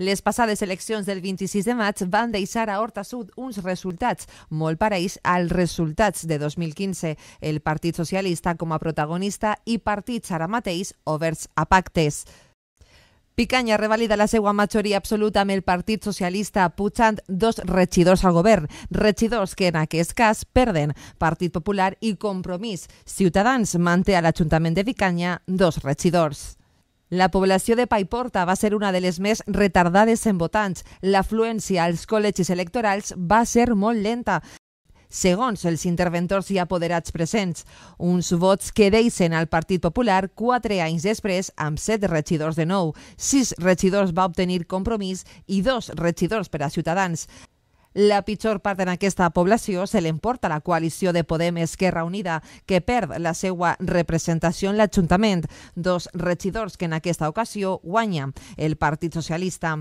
Les passades eleccions del 26 de maig van deixar a Horta Sud uns resultats molt pareix als resultats de 2015. El Partit Socialista com a protagonista i partits ara mateix oberts a pactes. Picanya revalida la seva majoria absoluta amb el Partit Socialista, pujant dos regidors al govern. Regidors que en aquest cas perden Partit Popular i Compromís. Ciutadans manté a l'Ajuntament de Picanya dos regidors. La població de Paiporta va ser una de les més retardades en votants. L'afluència als col·legis electorals va ser molt lenta segons els interventors i apoderats presents, uns vots que deixen al Partit Popular quatre anys després amb set regidors de nou. Sis regidors va obtenir compromís i dos regidors per a Ciutadans. La pitjor part en aquesta població se l'emporta la coalició de Podem Esquerra Unida, que perd la seva representació en l'Ajuntament, dos regidors que en aquesta ocasió guanya el Partit Socialista.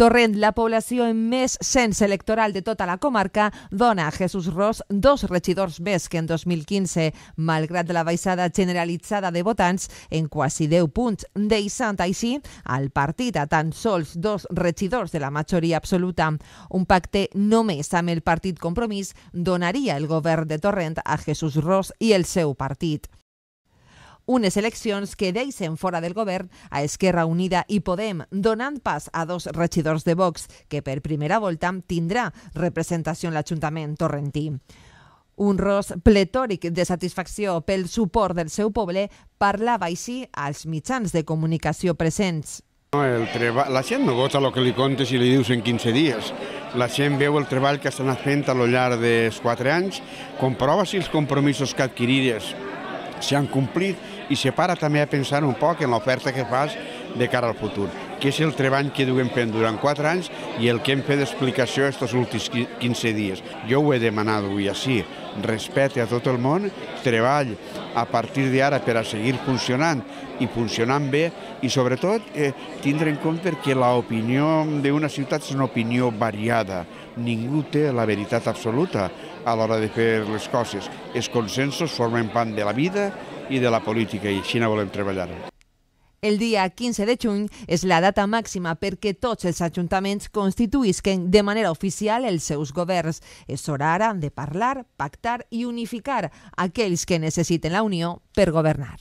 Torrent, la població en més cens electoral de tota la comarca, dona a Jesús Ros dos regidors més que en 2015, malgrat la baixada generalitzada de votants en quasi 10 punts, deixant així al partit a tan sols dos regidors de la majoria absoluta. Un pacte només amb el partit compromís donaria el govern de Torrent a Jesús Ros i el seu partit unes eleccions que deixen fora del govern a Esquerra Unida i Podem, donant pas a dos regidors de Vox, que per primera volta tindrà representació en l'Ajuntament torrentí un ros pletòric de satisfacció pel suport del seu poble, parlava així als mitjans de comunicació presents. No, el treba... La gent no vota el que li contes i li dius en 15 dies. La gent veu el treball que s'ha anat fent a lo llarg dels 4 anys, comprova si els compromisos que adquirides s'han complit i se para també a pensar un poc en l'oferta que fas de cara al futur que és el treball que duguem fent durant 4 anys i el que hem fet d'explicació aquests últims 15 dies. Jo ho he demanat avui així, respecte a tot el món, treball a partir d'ara per a seguir funcionant i funcionant bé i sobretot eh, tindre en compte que l'opinió d'una ciutat és una opinió variada. Ningú té la veritat absoluta a l'hora de fer les coses. Els consensos formen part de la vida i de la política i així volem treballar. El dia 15 de juny és la data màxima perquè tots els ajuntaments constituïsquen de manera oficial els seus governs. És hora ara de parlar, pactar i unificar aquells que necessiten la Unió per governar.